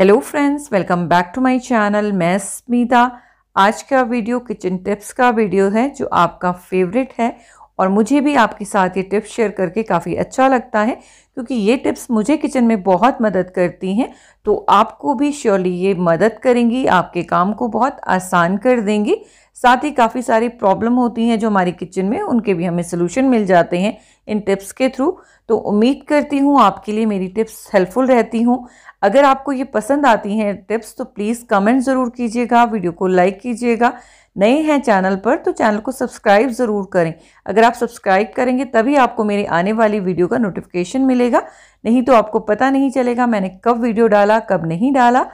hello friends welcome back to my channel मैं स्मिता आज का वीडियो किचन टिप्स का वीडियो है जो आपका फेवरेट है और मुझे भी आपके साथ ये टिप्स शेयर करके काफ़ी अच्छा लगता है क्योंकि ये टिप्स मुझे किचन में बहुत मदद करती हैं तो आपको भी श्योरली ये मदद करेंगी आपके काम को बहुत आसान कर देंगी साथ ही काफ़ी सारी प्रॉब्लम होती हैं जो हमारी किचन में उनके भी हमें सोल्यूशन मिल जाते हैं इन टिप्स के थ्रू तो उम्मीद करती हूँ आपके लिए मेरी टिप्स हेल्पफुल रहती हूँ अगर आपको ये पसंद आती हैं टिप्स तो प्लीज़ कमेंट ज़रूर कीजिएगा वीडियो को लाइक कीजिएगा नए हैं चैनल पर तो चैनल को सब्सक्राइब ज़रूर करें अगर आप सब्सक्राइब करेंगे तभी आपको मेरी आने वाली वीडियो का नोटिफिकेशन मिलेगा नहीं तो आपको पता नहीं चलेगा मैंने कब वीडियो डाला कब नहीं डाला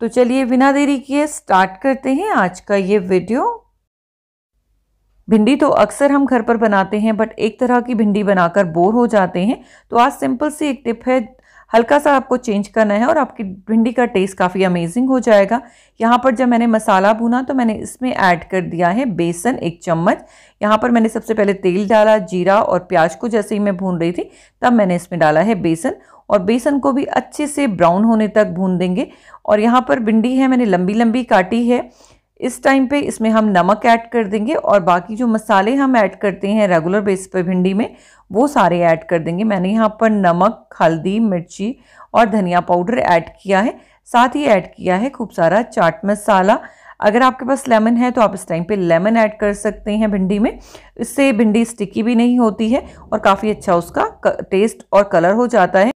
तो चलिए बिना देरी किए स्टार्ट करते हैं आज का ये वीडियो भिंडी तो अक्सर हम घर पर बनाते हैं बट एक तरह की भिंडी बनाकर बोर हो जाते हैं तो आज सिंपल सी एक टिप है हल्का सा आपको चेंज करना है और आपकी भिंडी का टेस्ट काफ़ी अमेजिंग हो जाएगा यहाँ पर जब मैंने मसाला भुना तो मैंने इसमें ऐड कर दिया है बेसन एक चम्मच यहाँ पर मैंने सबसे पहले तेल डाला जीरा और प्याज को जैसे ही मैं भून रही थी तब मैंने इसमें डाला है बेसन और बेसन को भी अच्छे से ब्राउन होने तक भून देंगे और यहाँ पर भिंडी है मैंने लंबी लंबी काटी है इस टाइम पे इसमें हम नमक ऐड कर देंगे और बाकी जो मसाले हम ऐड करते हैं रेगुलर बेस पर भिंडी में वो सारे ऐड कर देंगे मैंने यहाँ पर नमक हल्दी मिर्ची और धनिया पाउडर ऐड किया है साथ ही ऐड किया है खूब सारा चाट मसाला अगर आपके पास लेमन है तो आप इस टाइम पे लेमन ऐड कर सकते हैं भिंडी में इससे भिंडी स्टिकी भी नहीं होती है और काफ़ी अच्छा उसका टेस्ट और कलर हो जाता है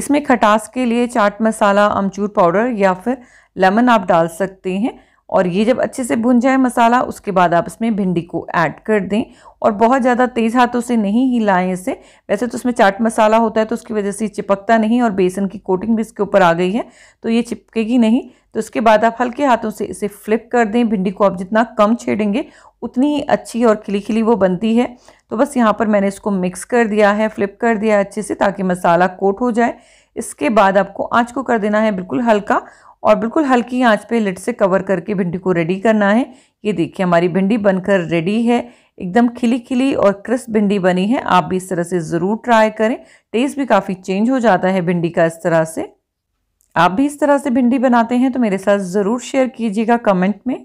इसमें खटास के लिए चाट मसाला अमचूर पाउडर या फिर लेमन आप डाल सकते हैं और ये जब अच्छे से भुन जाए मसाला उसके बाद आप इसमें भिंडी को ऐड कर दें और बहुत ज़्यादा तेज़ हाथों से नहीं हिलाएं इसे वैसे तो उसमें चाट मसाला होता है तो उसकी वजह से चिपकता नहीं और बेसन की कोटिंग भी इसके ऊपर आ गई है तो ये चिपकेगी नहीं तो इसके बाद आप हल्के हाथों से इसे फ्लिप कर दें भिंडी को आप जितना कम छेड़ेंगे उतनी ही अच्छी और खिली खिली वो बनती है तो बस यहाँ पर मैंने इसको मिक्स कर दिया है फ्लिप कर दिया है अच्छे से ताकि मसाला कोट हो जाए इसके बाद आपको आँच को कर देना है बिल्कुल हल्का और बिल्कुल हल्की आंच पे लिट से कवर करके भिंडी को रेडी करना है ये देखिए हमारी भिंडी बनकर रेडी है एकदम खिली खिली और क्रिस्प भिंडी बनी है आप भी इस तरह से ज़रूर ट्राई करें टेस्ट भी काफ़ी चेंज हो जाता है भिंडी का इस तरह से आप भी इस तरह से भिंडी बनाते हैं तो मेरे साथ ज़रूर शेयर कीजिएगा कमेंट में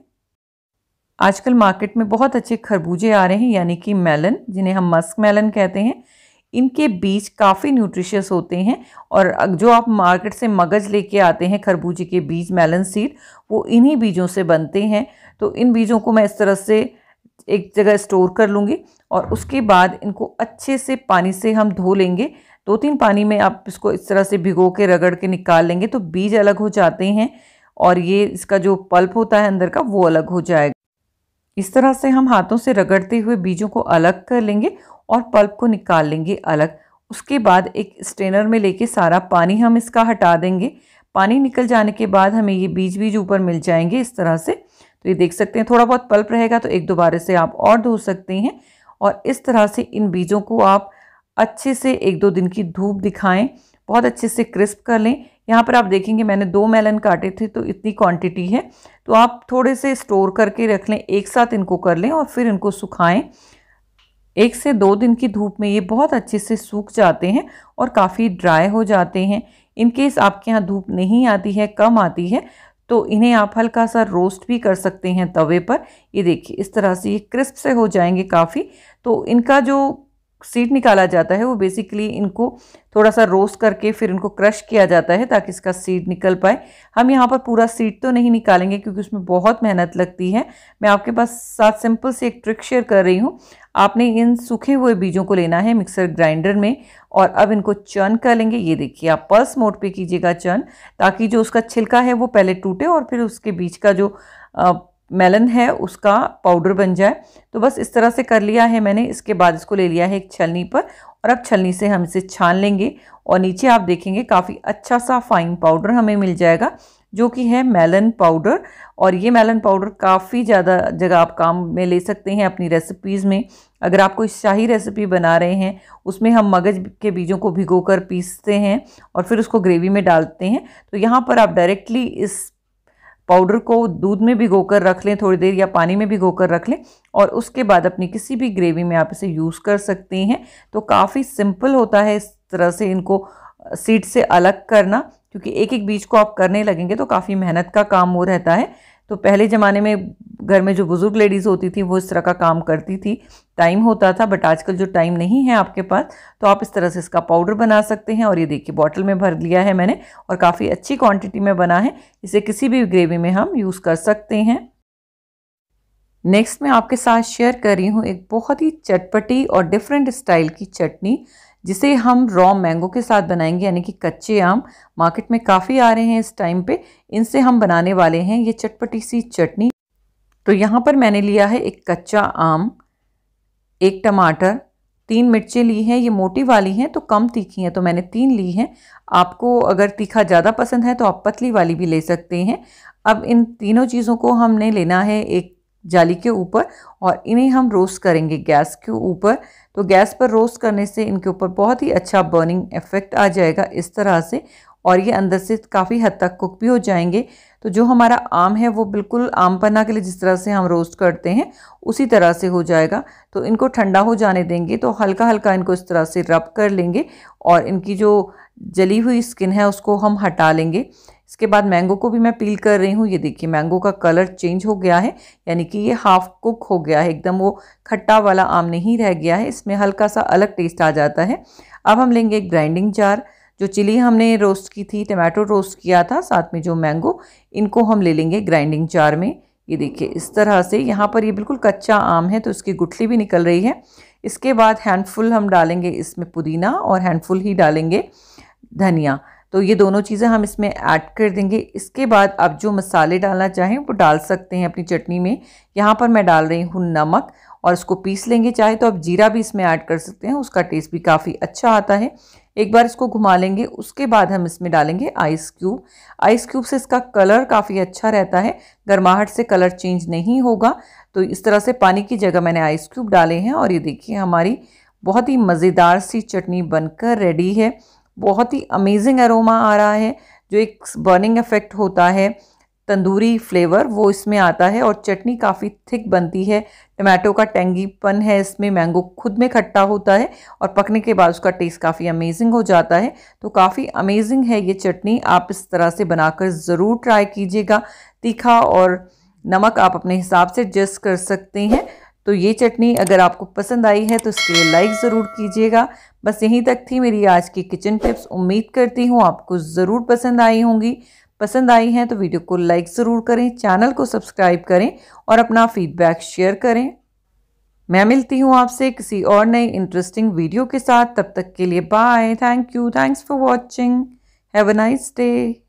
आजकल मार्केट में बहुत अच्छे खरबूजे आ रहे हैं यानी कि मेलन जिन्हें हम मस्क मेलन कहते हैं इनके बीज काफ़ी न्यूट्रिशियस होते हैं और जो आप मार्केट से मगज लेके आते हैं खरबूजे के बीज मेलन सीड वो इन्हीं बीजों से बनते हैं तो इन बीजों को मैं इस तरह से एक जगह स्टोर कर लूँगी और उसके बाद इनको अच्छे से पानी से हम धो लेंगे दो तीन पानी में आप इसको इस तरह से भिगो के रगड़ के निकाल लेंगे तो बीज अलग हो जाते हैं और ये इसका जो पल्प होता है अंदर का वो अलग हो जाएगा इस तरह से हम हाथों से रगड़ते हुए बीजों को अलग कर लेंगे और पल्प को निकाल लेंगे अलग उसके बाद एक स्ट्रेनर में लेके सारा पानी हम इसका हटा देंगे पानी निकल जाने के बाद हमें ये बीज बीज ऊपर मिल जाएंगे इस तरह से तो ये देख सकते हैं थोड़ा बहुत पल्प रहेगा तो एक दोबारे से आप और धो सकते हैं और इस तरह से इन बीजों को आप अच्छे से एक दो दिन की धूप दिखाएं बहुत अच्छे से क्रिस्प कर लें यहाँ पर आप देखेंगे मैंने दो मेलन काटे थे तो इतनी क्वांटिटी है तो आप थोड़े से स्टोर करके रख लें एक साथ इनको कर लें और फिर इनको सुखाएं एक से दो दिन की धूप में ये बहुत अच्छे से सूख जाते हैं और काफ़ी ड्राई हो जाते हैं इनकेस आपके यहाँ धूप नहीं आती है कम आती है तो इन्हें आप हल्का सा रोस्ट भी कर सकते हैं तवे पर ये देखिए इस तरह से ये क्रिस्प से हो जाएंगे काफ़ी तो इनका जो सीड निकाला जाता है वो बेसिकली इनको थोड़ा सा रोस्ट करके फिर इनको क्रश किया जाता है ताकि इसका सीड निकल पाए हम यहाँ पर पूरा सीड तो नहीं निकालेंगे क्योंकि उसमें बहुत मेहनत लगती है मैं आपके पास साथ सिंपल से एक ट्रिक शेयर कर रही हूँ आपने इन सूखे हुए बीजों को लेना है मिक्सर ग्राइंडर में और अब इनको चर्न कर लेंगे ये देखिए आप पल्स मोड पर कीजिएगा चर्न ताकि जो उसका छिलका है वो पहले टूटे और फिर उसके बीच का जो मेलन है उसका पाउडर बन जाए तो बस इस तरह से कर लिया है मैंने इसके बाद इसको ले लिया है एक छलनी पर और अब छलनी से हम इसे छान लेंगे और नीचे आप देखेंगे काफ़ी अच्छा सा फाइन पाउडर हमें मिल जाएगा जो कि है मेलन पाउडर और ये मेलन पाउडर काफ़ी ज़्यादा जगह आप काम में ले सकते हैं अपनी रेसिपीज़ में अगर आप कोई शाही रेसिपी बना रहे हैं उसमें हम मगज के बीजों को भिगो कर पीसते हैं और फिर उसको ग्रेवी में डालते हैं तो यहाँ पर आप डायरेक्टली इस पाउडर को दूध में भिगोकर रख लें थोड़ी देर या पानी में भिगोकर रख लें और उसके बाद अपनी किसी भी ग्रेवी में आप इसे यूज़ कर सकते हैं तो काफ़ी सिंपल होता है इस तरह से इनको सीड से अलग करना क्योंकि एक एक बीज को आप करने लगेंगे तो काफ़ी मेहनत का काम वो रहता है तो पहले ज़माने में घर में जो बुज़ुर्ग लेडीज़ होती थी वो इस तरह का काम करती थी टाइम होता था बट आजकल जो टाइम नहीं है आपके पास तो आप इस तरह से इसका पाउडर बना सकते हैं और ये देखिए बॉटल में भर लिया है मैंने और काफ़ी अच्छी क्वांटिटी में बना है इसे किसी भी ग्रेवी में हम यूज़ कर सकते हैं नेक्स्ट मैं आपके साथ शेयर कर रही हूँ एक बहुत ही चटपटी और डिफरेंट स्टाइल की चटनी जिसे हम रॉ मैंगो के साथ बनाएंगे यानी कि कच्चे आम मार्केट में काफ़ी आ रहे हैं इस टाइम पे इनसे हम बनाने वाले हैं ये चटपटी सी चटनी तो यहाँ पर मैंने लिया है एक कच्चा आम एक टमाटर तीन मिर्चें ली हैं ये मोटी वाली हैं तो कम तीखी हैं तो मैंने तीन ली हैं आपको अगर तीखा ज़्यादा पसंद है तो आप पतली वाली भी ले सकते हैं अब इन तीनों चीज़ों को हमने लेना है एक जाली के ऊपर और इन्हें हम रोस्ट करेंगे गैस के ऊपर तो गैस पर रोस्ट करने से इनके ऊपर बहुत ही अच्छा बर्निंग इफेक्ट आ जाएगा इस तरह से और ये अंदर से काफ़ी हद तक कुक भी हो जाएंगे तो जो हमारा आम है वो बिल्कुल आम पन्ना के लिए जिस तरह से हम रोस्ट करते हैं उसी तरह से हो जाएगा तो इनको ठंडा हो जाने देंगे तो हल्का हल्का इनको इस तरह से रब कर लेंगे और इनकी जो जली हुई स्किन है उसको हम हटा लेंगे इसके बाद मैंगो को भी मैं पील कर रही हूँ ये देखिए मैंगो का कलर चेंज हो गया है यानी कि ये हाफ कुक हो गया है एकदम वो खट्टा वाला आम नहीं रह गया है इसमें हल्का सा अलग टेस्ट आ जाता है अब हम लेंगे एक ग्राइंडिंग जार जो चिली हमने रोस्ट की थी टमाटो रोस्ट किया था साथ में जो मैंगो इनको हम ले लेंगे ग्राइंडिंग चार में ये देखिए इस तरह से यहाँ पर ये बिल्कुल कच्चा आम है तो इसकी गुठली भी निकल रही है इसके बाद हैंडफुल हम डालेंगे इसमें पुदीना और हैंडफुल ही डालेंगे धनिया तो ये दोनों चीज़ें हम इसमें ऐड कर देंगे इसके बाद आप जो मसाले डालना चाहें वो डाल सकते हैं अपनी चटनी में यहाँ पर मैं डाल रही हूँ नमक और इसको पीस लेंगे चाहे तो आप जीरा भी इसमें ऐड कर सकते हैं उसका टेस्ट भी काफ़ी अच्छा आता है एक बार इसको घुमा लेंगे उसके बाद हम इसमें डालेंगे आइस क्यूब आइस क्यूब से इसका कलर काफ़ी अच्छा रहता है गर्माहट से कलर चेंज नहीं होगा तो इस तरह से पानी की जगह मैंने आइस क्यूब डाले हैं और ये देखिए हमारी बहुत ही मज़ेदार सी चटनी बनकर रेडी है बहुत ही अमेजिंग अरोमा आ रहा है जो एक बर्निंग इफेक्ट होता है तंदूरी फ्लेवर वो इसमें आता है और चटनी काफ़ी थिक बनती है टमाटो का टेंगीपन है इसमें मैंगो खुद में खट्टा होता है और पकने के बाद उसका टेस्ट काफ़ी अमेजिंग हो जाता है तो काफ़ी अमेजिंग है ये चटनी आप इस तरह से बनाकर ज़रूर ट्राई कीजिएगा तीखा और नमक आप अपने हिसाब से एडजस्ट कर सकते हैं तो ये चटनी अगर आपको पसंद आई है तो इसके लिए लाइक ज़रूर कीजिएगा बस यहीं तक थी मेरी आज की किचन टिप्स उम्मीद करती हूँ आपको ज़रूर पसंद आई होंगी पसंद आई हैं तो वीडियो को लाइक ज़रूर करें चैनल को सब्सक्राइब करें और अपना फीडबैक शेयर करें मैं मिलती हूँ आपसे किसी और नई इंटरेस्टिंग वीडियो के साथ तब तक के लिए bye thank you thanks for watching have a nice day